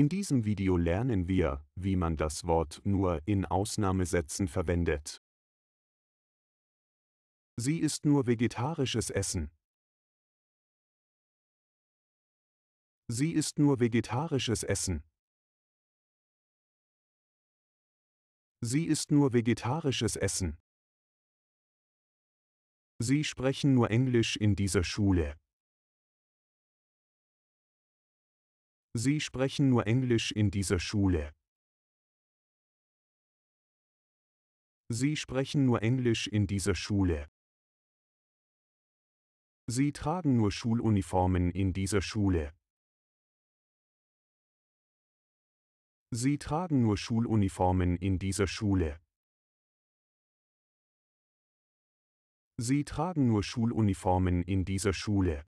In diesem Video lernen wir, wie man das Wort nur in Ausnahmesätzen verwendet. Sie ist nur vegetarisches Essen. Sie ist nur vegetarisches Essen. Sie ist nur vegetarisches Essen. Sie sprechen nur Englisch in dieser Schule. Sie sprechen nur Englisch in dieser Schule. Sie sprechen nur Englisch in dieser Schule. Sie tragen nur Schuluniformen in dieser Schule. Sie tragen nur Schuluniformen in dieser Schule. Sie tragen nur Schuluniformen in dieser Schule.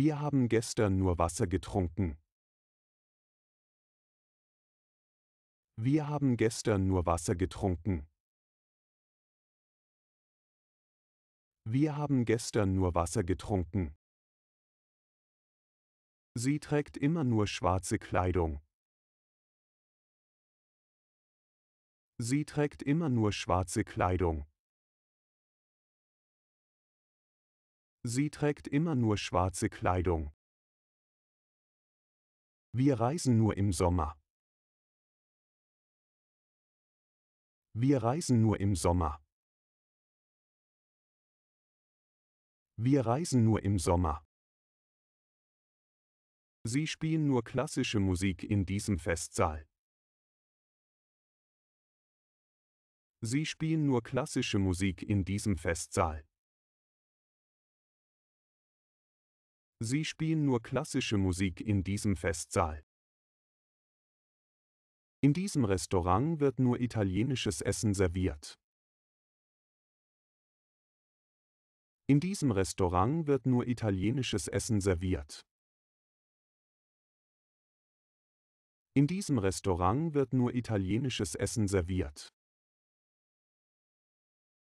Wir haben gestern nur Wasser getrunken. Wir haben gestern nur Wasser getrunken. Wir haben gestern nur Wasser getrunken. Sie trägt immer nur schwarze Kleidung. Sie trägt immer nur schwarze Kleidung. Sie trägt immer nur schwarze Kleidung. Wir reisen nur im Sommer. Wir reisen nur im Sommer. Wir reisen nur im Sommer. Sie spielen nur klassische Musik in diesem Festsaal. Sie spielen nur klassische Musik in diesem Festsaal. Sie spielen nur klassische Musik in diesem Festsaal. In diesem Restaurant wird nur italienisches Essen serviert. In diesem Restaurant wird nur italienisches Essen serviert. In diesem Restaurant wird nur italienisches Essen serviert.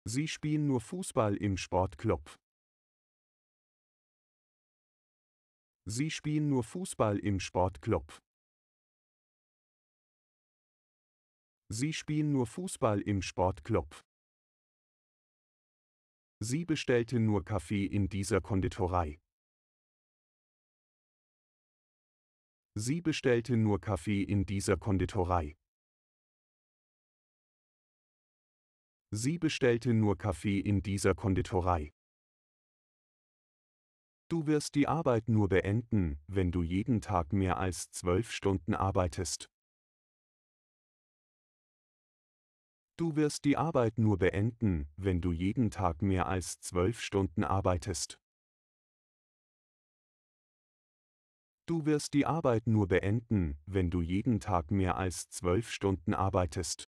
Sie spielen nur Fußball im Sportclub. Sie spielen nur Fußball im Sportclub. Sie spielen nur Fußball im Sportclub. Sie bestellte nur Kaffee in dieser Konditorei. Sie bestellte nur Kaffee in dieser Konditorei. Sie bestellte nur Kaffee in dieser Konditorei. Du wirst die Arbeit nur beenden, wenn du jeden Tag mehr als zwölf Stunden arbeitest. Du wirst die Arbeit nur beenden, wenn du jeden Tag mehr als zwölf Stunden arbeitest. Du wirst die Arbeit nur beenden, wenn du jeden Tag mehr als zwölf Stunden arbeitest.